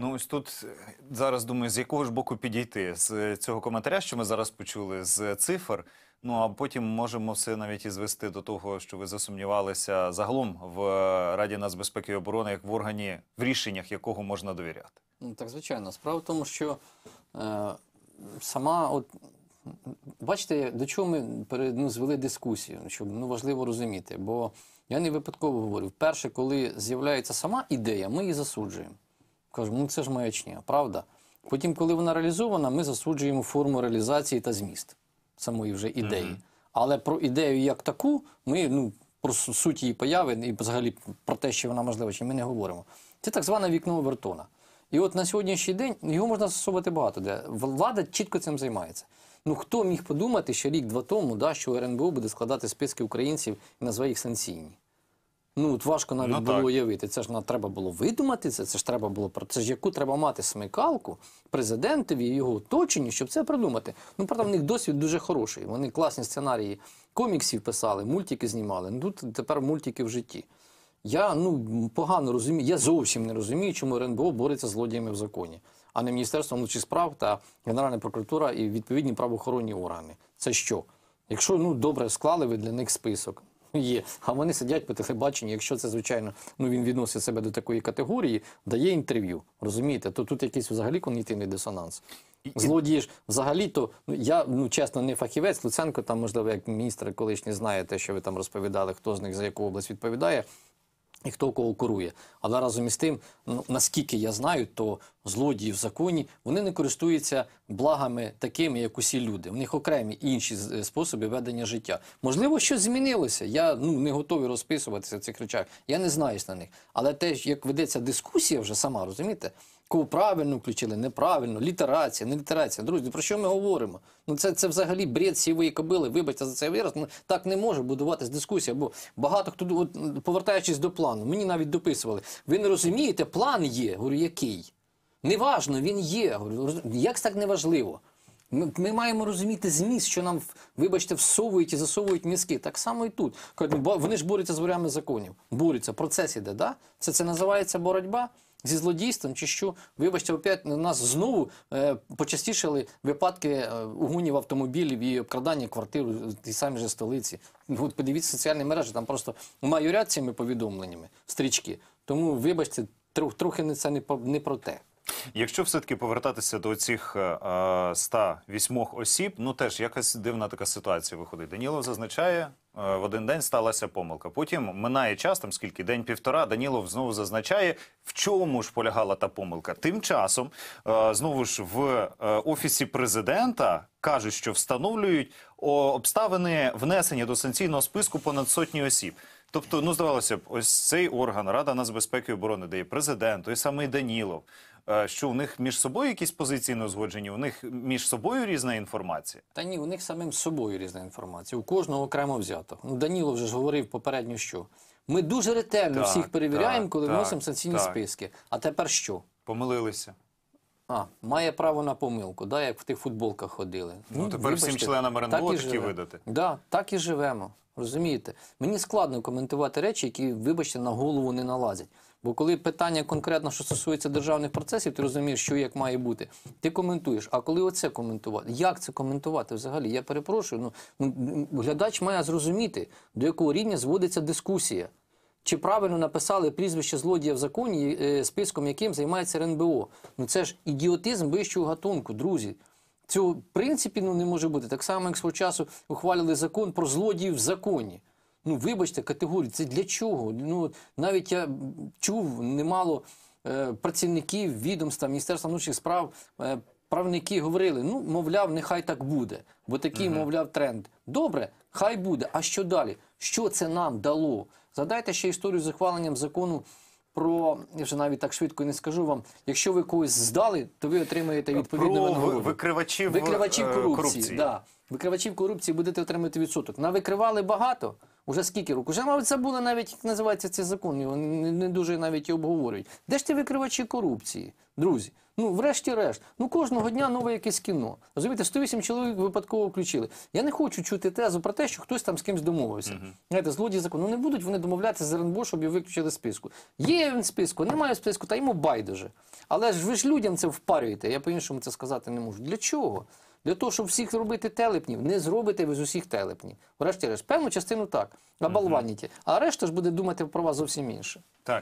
Ну, ось тут е, зараз думаю, з якого ж боку підійти з е, цього коментаря, що ми зараз почули, з е, цифр. Ну а потім можемо все навіть і звести до того, що ви засумнівалися загалом в Раді нацбезпеки і оборони, як в органі, в рішеннях якого можна довіряти. Ну, так звичайно, справа в тому, що е, сама, от бачите, до чого ми ну, звели дискусію, щоб ну важливо розуміти, бо я не випадково говорю: вперше, коли з'являється сама ідея, ми її засуджуємо. Кажу, ну це ж маячня, правда? Потім, коли вона реалізована, ми засуджуємо форму реалізації та зміст самої вже ідеї. Mm -hmm. Але про ідею як таку, ми ну про суть її появи і взагалі про те, що вона можлива, чи ми не говоримо. Це так зване вікно Овертона. І от на сьогоднішній день його можна застосовувати багато де. Влада чітко цим займається. Ну хто міг подумати, що рік-два тому, да, що РНБО буде складати списки українців і назва їх санкційні? Ну от важко навіть ну, було уявити. Це ж треба було видумати це. Це ж треба було Це ж яку треба мати смикалку президентові і його оточенню, щоб це придумати. Ну правда, в них досвід дуже хороший. Вони класні сценарії коміксів писали, мультики знімали. Ну тут тепер мультики в житті. Я ну погано розумію. Я зовсім не розумію, чому РНБО бореться з злодіями в законі, а не міністерство внутрішніх справ та Генеральна прокуратура і відповідні правоохоронні органи. Це що? Якщо ну добре склали ви для них список є. А вони сидять по телебаченні, якщо це, звичайно, ну він відносить себе до такої категорії, дає інтерв'ю. Розумієте, то тут якийсь взагалі когнітивний дисонанс. Злодії ж взагалі то ну, я ну чесно не фахівець. Луценко там, можливо, як міністр колишній знає те, що ви там розповідали, хто з них за яку область відповідає. І хто кого курує, але разом із тим, ну наскільки я знаю, то злодії в законі, вони не користуються благами такими, як усі люди. У них окремі інші е, способи ведення життя. Можливо, щось змінилося. Я ну не готовий розписуватися в цих речах. Я не знаюсь на них. Але те, як ведеться дискусія, вже сама розумієте, кого правильно включили, неправильно, літерація, не літерація. Друзі, про що ми говоримо? Ну це це взагалі бред сівої кобили. Вибачте за цей вираз. Ну так не може будуватися дискусія, бо багато хто от, повертаючись до плану, мені навіть дописували. Ви не розумієте, план є. Говорю, який? Неважно, він є. Як так неважливо? Ми, ми маємо розуміти зміст, що нам, вибачте, всовують і засовують мізки. Так само і тут. Ну, вони ж борються з ворями законів. Борються, процес іде, да? Це це називається боротьба зі злодійством, чи що, вибачте, опять нас знову е, почастішали випадки е, угунів автомобілів і обкрадання квартир у тій самій же столиці. Ну, от подивіться соціальні мережі, там просто майорять цими повідомленнями стрічки. Тому, вибачте, трохи не це не про не про те. Якщо все-таки повертатися до цих 108 е, е, осіб, ну теж якась дивна така ситуація виходить. Данілов зазначає, е, в один день сталася помилка. Потім минає час, там скільки день-півтора. Данілов знову зазначає, в чому ж полягала та помилка. Тим часом знову ж в офісі президента кажуть, що встановлюють обставини внесення до санкційного списку понад сотні осіб. Тобто, ну здавалося б, ось цей орган Рада нацбезпеки і оборони де є президент, той самий Данілов. Е, що у них між собою якісь позиції не узгоджені, у них між собою різна інформація. Та ні, у них самим з собою різна інформація. У кожного окремо взято. Ну Даніло вже ж говорив попередньо, що ми дуже ретельно Так, всіх перевіряємо, так, коли вносимо санкційні так. списки. А тепер що? Помилилися. А, має право на помилку, да, як в тих футболках ходили. Ну, ну тепер всім членам РНБО так і такі живе. видати. Да, так і живемо. Розумієте? Мені складно коментувати речі, які, вибачте, на голову не налазять. Бо коли питання конкретно, що стосується державних процесів, ти розумієш, що як має бути, ти коментуєш. А коли оце коментувати, як це коментувати взагалі? Я перепрошую. Ну, ну глядач має зрозуміти, до якого рівня зводиться дискусія. Чи правильно написали прізвище злодія в законі, е, списком яким займається РНБО? Ну це ж ідіотизм вищого гатунку, друзі. Цього в принципі ну не може бути так само, як свого часу ухвалили закон про злодіїв в законі ну вибачте, категорії, це для чого? Ну навіть я чув немало е, працівників відомства Міністерства внутрішніх справ. Е, Правники говорили, ну, мовляв, нехай так буде, бо такий, uh мовляв, тренд. Добре, хай буде. А що далі? Що це нам дало? Задайте ще історію з ухваленням закону про, я вже навіть так швидко не скажу вам, якщо ви когось здали, то ви отримаєте відповідну про винагороду. викривачів, викривачів е, корупції. корупції. Да. Викривачів корупції будете отримати відсоток. Навикривали багато. Уже скільки років? Уже, мабуть, забули навіть, як називається цей закон, його не дуже навіть і обговорюють. Де ж ті викривачі корупції, друзі? Ну, врешті-решт, ну кожного дня нове якесь кіно. Розумієте, 108 чоловік випадково включили. Я не хочу чути тезу про те, що хтось там з кимось домовився. Uh Знаєте, злодії закону. Ну не будуть вони домовлятися з РНБО, щоб його виключили з списку. Є він списку, немає списку, та йому байдуже. Але ж ви ж людям це впарюєте. Я по-іншому це сказати не можу. Для чого? Для того, щоб всіх зробити телепнів, не зробите ви з усіх телепнів. Врешті-решт, певну частину так, на балваніті, А решта ж буде думати про вас зовсім інше. Так.